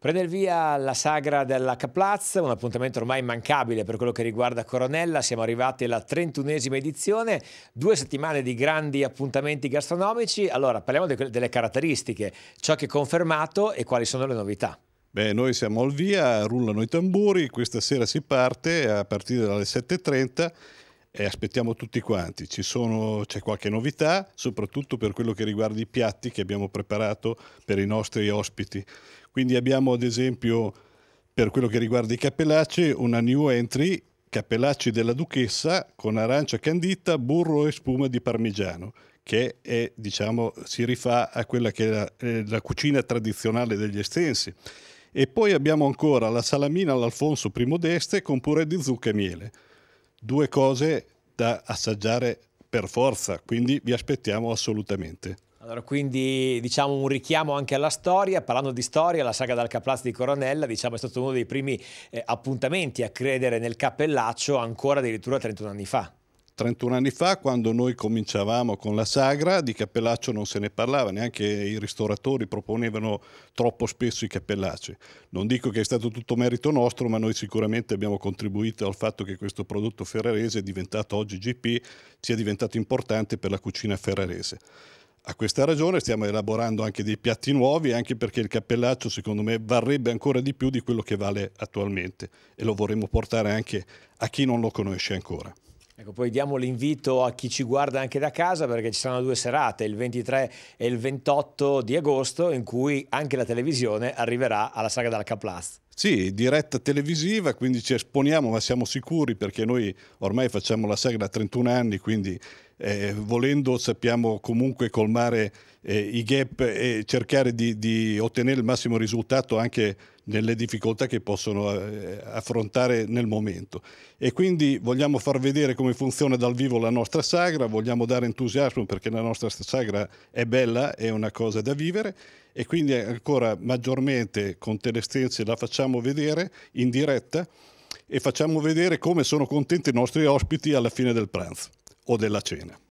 Prende il via la sagra della Caplaz, un appuntamento ormai immancabile per quello che riguarda Coronella. Siamo arrivati alla 31esima edizione, due settimane di grandi appuntamenti gastronomici. Allora, parliamo de delle caratteristiche, ciò che è confermato e quali sono le novità. Beh, noi siamo al via, rullano i tamburi, questa sera si parte a partire dalle 7.30 e aspettiamo tutti quanti. Sono, c'è qualche novità, soprattutto per quello che riguarda i piatti che abbiamo preparato per i nostri ospiti. Quindi abbiamo ad esempio per quello che riguarda i cappellacci una new entry, cappellacci della duchessa con arancia candita, burro e spuma di parmigiano che è, diciamo, si rifà a quella che è la, eh, la cucina tradizionale degli estensi. E poi abbiamo ancora la salamina all'Alfonso I d'Este con purè di zucca e miele due cose da assaggiare per forza, quindi vi aspettiamo assolutamente. Allora, quindi diciamo un richiamo anche alla storia, parlando di storia, la saga d'Alcapraz di Coronella diciamo, è stato uno dei primi eh, appuntamenti a credere nel cappellaccio ancora addirittura 31 anni fa. 31 anni fa, quando noi cominciavamo con la sagra, di cappellaccio non se ne parlava, neanche i ristoratori proponevano troppo spesso i cappellacci. Non dico che è stato tutto merito nostro, ma noi sicuramente abbiamo contribuito al fatto che questo prodotto ferrarese, diventato oggi GP, sia diventato importante per la cucina ferrarese. A questa ragione stiamo elaborando anche dei piatti nuovi, anche perché il cappellaccio secondo me varrebbe ancora di più di quello che vale attualmente e lo vorremmo portare anche a chi non lo conosce ancora. Ecco, poi diamo l'invito a chi ci guarda anche da casa perché ci saranno due serate, il 23 e il 28 di agosto, in cui anche la televisione arriverà alla saga della Caplast. Sì, diretta televisiva, quindi ci esponiamo, ma siamo sicuri perché noi ormai facciamo la saga da 31 anni, quindi eh, volendo sappiamo comunque colmare eh, i gap e cercare di, di, ottenere il massimo risultato anche nelle difficoltà che possono eh, affrontare nel momento. E quindi vogliamo far vedere come funziona dal vivo la nostra sagra, vogliamo dare entusiasmo perché la nostra sagra è bella, è una cosa da vivere e quindi ancora maggiormente con Telestenze la facciamo vedere in diretta e facciamo vedere come sono contenti i nostri ospiti alla fine del pranzo o della cena.